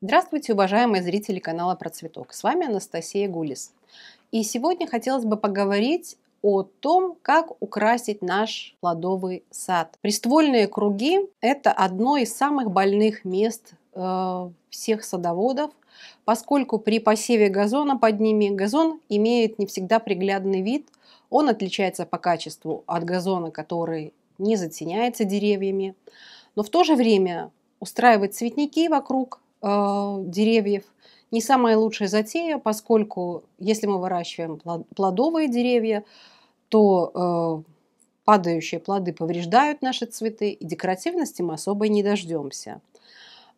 Здравствуйте, уважаемые зрители канала Про Цветок. С вами Анастасия Гулис. И сегодня хотелось бы поговорить о том, как украсить наш плодовый сад. Приствольные круги – это одно из самых больных мест э, всех садоводов, поскольку при посеве газона под ними газон имеет не всегда приглядный вид – он отличается по качеству от газона, который не затеняется деревьями. Но в то же время устраивать цветники вокруг э, деревьев не самая лучшая затея, поскольку если мы выращиваем плодовые деревья, то э, падающие плоды повреждают наши цветы, и декоративности мы особо не дождемся.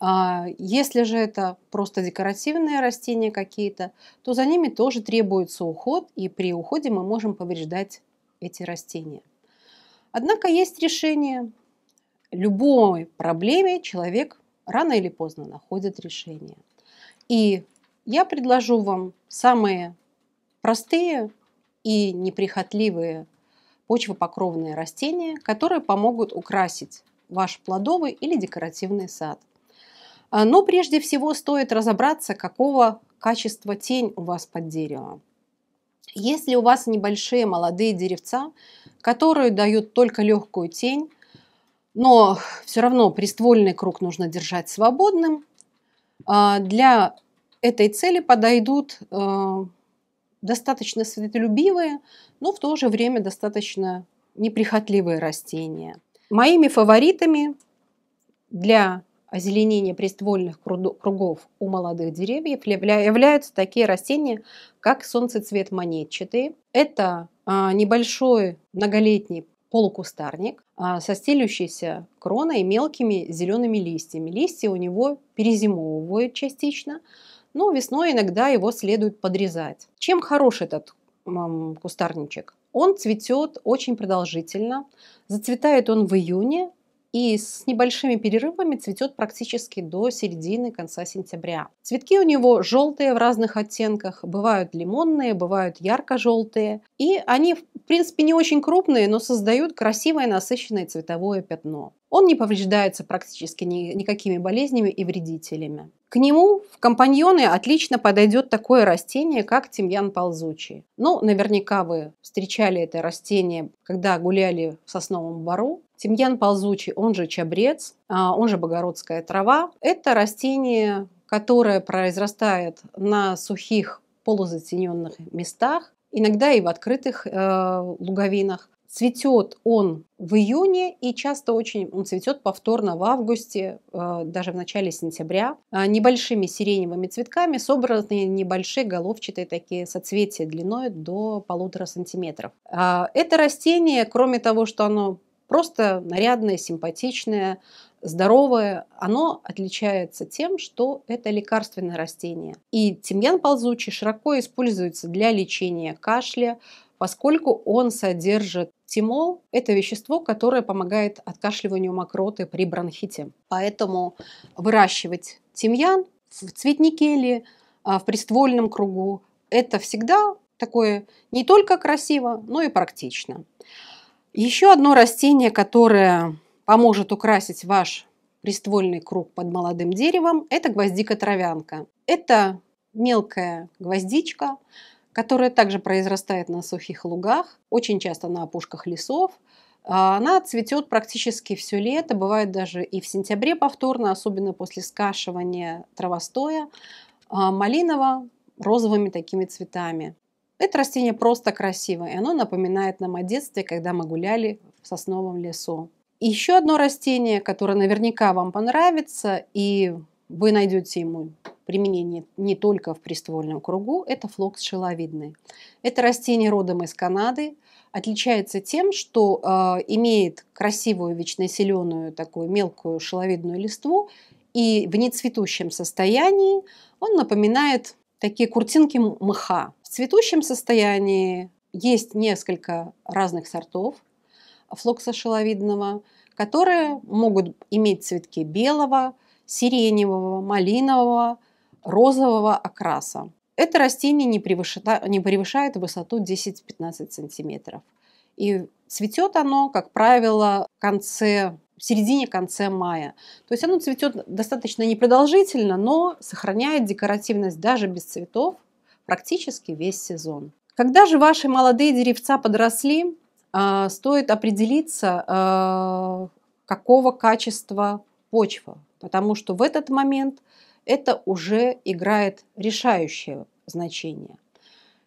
А, если же это просто декоративные растения какие-то, то за ними тоже требуется уход, и при уходе мы можем повреждать эти растения. Однако есть решение. Любой проблеме человек рано или поздно находит решение. И я предложу вам самые простые и неприхотливые почвопокровные растения, которые помогут украсить ваш плодовый или декоративный сад – а, но прежде всего стоит разобраться, какого качества тень у вас под деревом. Если у вас небольшие молодые деревца, которые дают только легкую тень, но все равно приствольный круг нужно держать свободным, а, для этой цели подойдут а, достаточно светолюбивые, но в то же время достаточно неприхотливые растения. Моими фаворитами для озеленение приствольных кругов у молодых деревьев являются такие растения, как солнцецвет монетчатый. Это а, небольшой многолетний полукустарник а, со стелющейся кроной и мелкими зелеными листьями. Листья у него перезимовывают частично, но весной иногда его следует подрезать. Чем хорош этот кустарничек? Он цветет очень продолжительно. Зацветает он в июне, и с небольшими перерывами цветет практически до середины конца сентября. Цветки у него желтые в разных оттенках, бывают лимонные, бывают ярко-желтые, и они в принципе не очень крупные, но создают красивое насыщенное цветовое пятно. Он не повреждается практически никакими болезнями и вредителями. К нему в компаньоны отлично подойдет такое растение, как тимьян ползучий. Ну, наверняка вы встречали это растение, когда гуляли в сосновом бару. Тимьян ползучий, он же чабрец, а, он же богородская трава. Это растение, которое произрастает на сухих полузатененных местах, иногда и в открытых э, луговинах. Цветет он в июне и часто очень он цветет повторно в августе, э, даже в начале сентября, а, небольшими сиреневыми цветками, собраны небольшие головчатые такие соцветия длиной до полутора сантиметров. А, это растение, кроме того, что оно просто нарядное, симпатичное, здоровое, оно отличается тем, что это лекарственное растение. И тимьян ползучий широко используется для лечения кашля, поскольку он содержит тимол. Это вещество, которое помогает откашливанию мокроты при бронхите. Поэтому выращивать тимьян в цветнике или а, в приствольном кругу – это всегда такое не только красиво, но и практично. Еще одно растение, которое поможет украсить ваш приствольный круг под молодым деревом – это гвоздика-травянка. Это мелкая гвоздичка, которая также произрастает на сухих лугах, очень часто на опушках лесов. А, она цветет практически все лето, бывает даже и в сентябре повторно, особенно после скашивания травостоя, а, малиново розовыми такими цветами. Это растение просто красивое, и оно напоминает нам о детстве, когда мы гуляли в сосновом лесу. И еще одно растение, которое наверняка вам понравится и вы найдете ему применение не только в приствольном кругу, это флокс шеловидный. Это растение родом из Канады, отличается тем, что э, имеет красивую вечноселеную такую мелкую шеловидную листву, и в нецветущем состоянии он напоминает такие куртинки мха. В цветущем состоянии есть несколько разных сортов флокса шеловидного, которые могут иметь цветки белого, сиреневого, малинового, розового окраса. Это растение не превышает, не превышает высоту 10-15 сантиметров. И цветет оно, как правило, в конце в середине-конце мая. То есть оно цветет достаточно непродолжительно, но сохраняет декоративность даже без цветов практически весь сезон. Когда же ваши молодые деревца подросли, а, стоит определиться, а, какого качества почва, потому что в этот момент это уже играет решающее значение.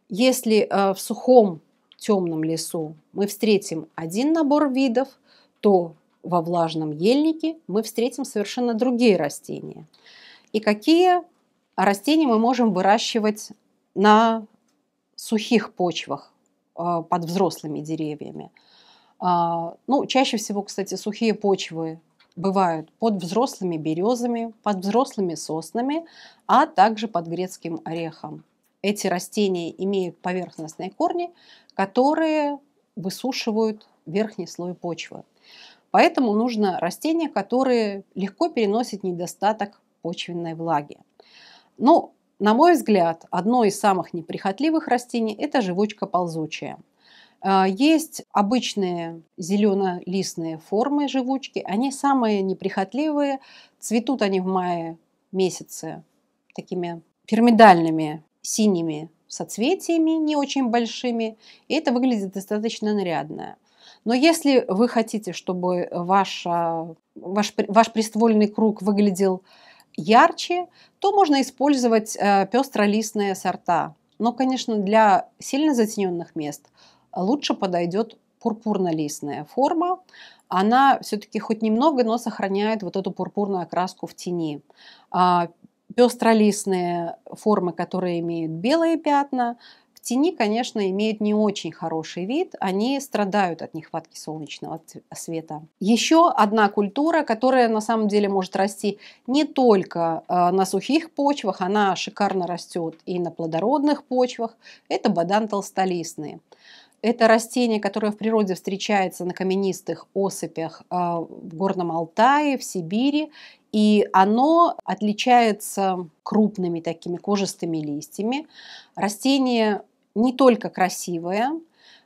Если э, в сухом темном лесу мы встретим один набор видов, то во влажном ельнике мы встретим совершенно другие растения. И какие растения мы можем выращивать на сухих почвах э, под взрослыми деревьями? А, ну, чаще всего, кстати, сухие почвы бывают под взрослыми березами, под взрослыми соснами, а также под грецким орехом. Эти растения имеют поверхностные корни, которые высушивают верхний слой почвы. Поэтому нужно растения, которые легко переносят недостаток почвенной влаги. Ну, на мой взгляд, одно из самых неприхотливых растений – это живучка ползучая. А, есть обычные зелено-листные формы живучки. Они самые неприхотливые. Цветут они в мае месяце такими пирамидальными синими соцветиями, не очень большими. И это выглядит достаточно нарядно. Но если вы хотите, чтобы ваша, ваш, ваш приствольный круг выглядел ярче, то можно использовать э, пестролистные сорта. Но, конечно, для сильно затененных мест – лучше подойдет пурпурно-листная форма. Она все-таки хоть немного, но сохраняет вот эту пурпурную окраску в тени. А, Пестролистные формы, которые имеют белые пятна, в тени, конечно, имеют не очень хороший вид, они страдают от нехватки солнечного света. Еще одна культура, которая на самом деле может расти не только а, на сухих почвах, она шикарно растет и на плодородных почвах, это бадан толстолистные. Это растение, которое в природе встречается на каменистых осыпях э, в Горном Алтае, в Сибири. И оно отличается крупными такими кожистыми листьями. Растение не только красивое,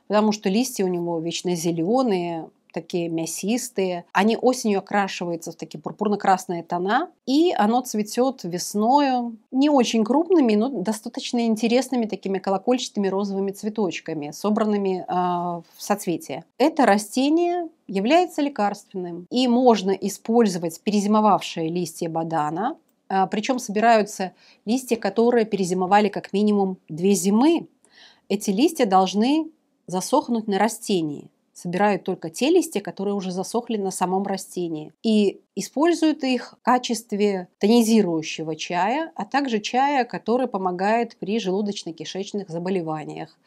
потому что листья у него вечно зеленые, такие мясистые. Они осенью окрашиваются в такие пурпурно-красные тона, и оно цветет весною не очень крупными, но достаточно интересными такими колокольчатыми розовыми цветочками, собранными э, в соцветие. Это растение является лекарственным, и можно использовать перезимовавшие листья бадана, э, а, причем собираются листья, которые перезимовали как минимум две зимы. Эти листья должны засохнуть на растении собирают только те листья, которые уже засохли на самом растении, и используют их в качестве тонизирующего чая, а также чая, который помогает при желудочно-кишечных заболеваниях,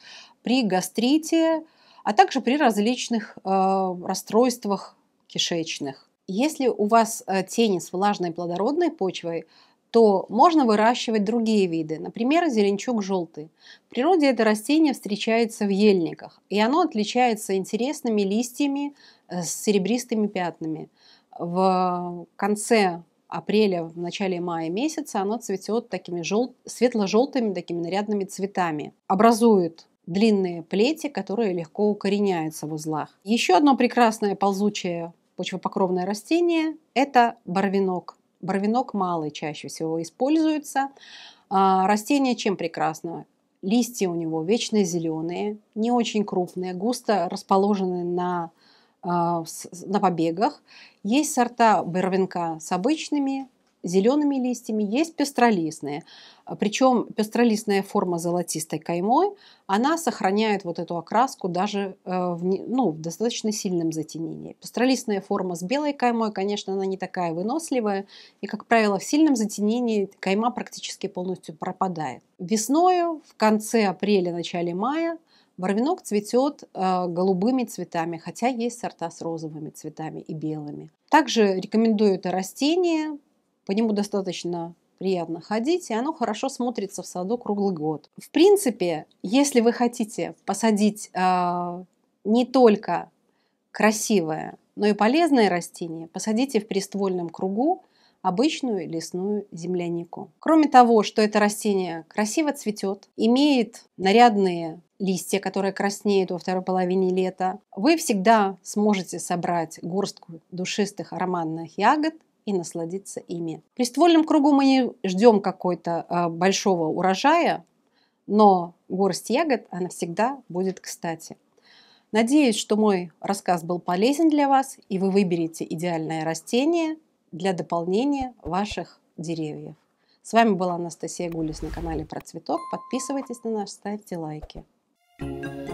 при гастрите, а также при различных э, расстройствах кишечных. Если у вас э, тени с влажной плодородной почвой, то можно выращивать другие виды, например, зеленчук желтый. В природе это растение встречается в ельниках, и оно отличается интересными листьями э, с серебристыми пятнами. В конце апреля, в начале мая месяца оно цветет такими жел... светло-желтыми, такими нарядными цветами. Образует длинные плети, которые легко укореняются в узлах. Еще одно прекрасное ползучее почвопокровное растение – это барвинок. Боровинок малый чаще всего используется. А, растение чем прекрасно? Листья у него вечно зеленые, не очень крупные, густо расположены на, а, на побегах. Есть сорта боровинка с обычными зелеными листьями, есть пестролистные. Причем пестролистная форма золотистой каймой, она сохраняет вот эту окраску даже э, в, ну, в достаточно сильном затенении. Пестролистная форма с белой каймой, конечно, она не такая выносливая, и, как правило, в сильном затенении кайма практически полностью пропадает. Весною, в конце апреля, начале мая, Барвинок цветет э, голубыми цветами, хотя есть сорта с розовыми цветами и белыми. Также рекомендую это растение по нему достаточно приятно ходить, и оно хорошо смотрится в саду круглый год. В принципе, если вы хотите посадить э, не только красивое, но и полезное растение, посадите в приствольном кругу обычную лесную землянику. Кроме того, что это растение красиво цветет, имеет нарядные листья, которые краснеют во второй половине лета, вы всегда сможете собрать горстку душистых ароматных ягод и насладиться ими. При ствольном кругу мы не ждем какой-то а, большого урожая, но горсть ягод, она всегда будет кстати. Надеюсь, что мой рассказ был полезен для вас, и вы выберете идеальное растение для дополнения ваших деревьев. С вами была Анастасия Гулис на канале Про Цветок. Подписывайтесь на нас, ставьте лайки. thank you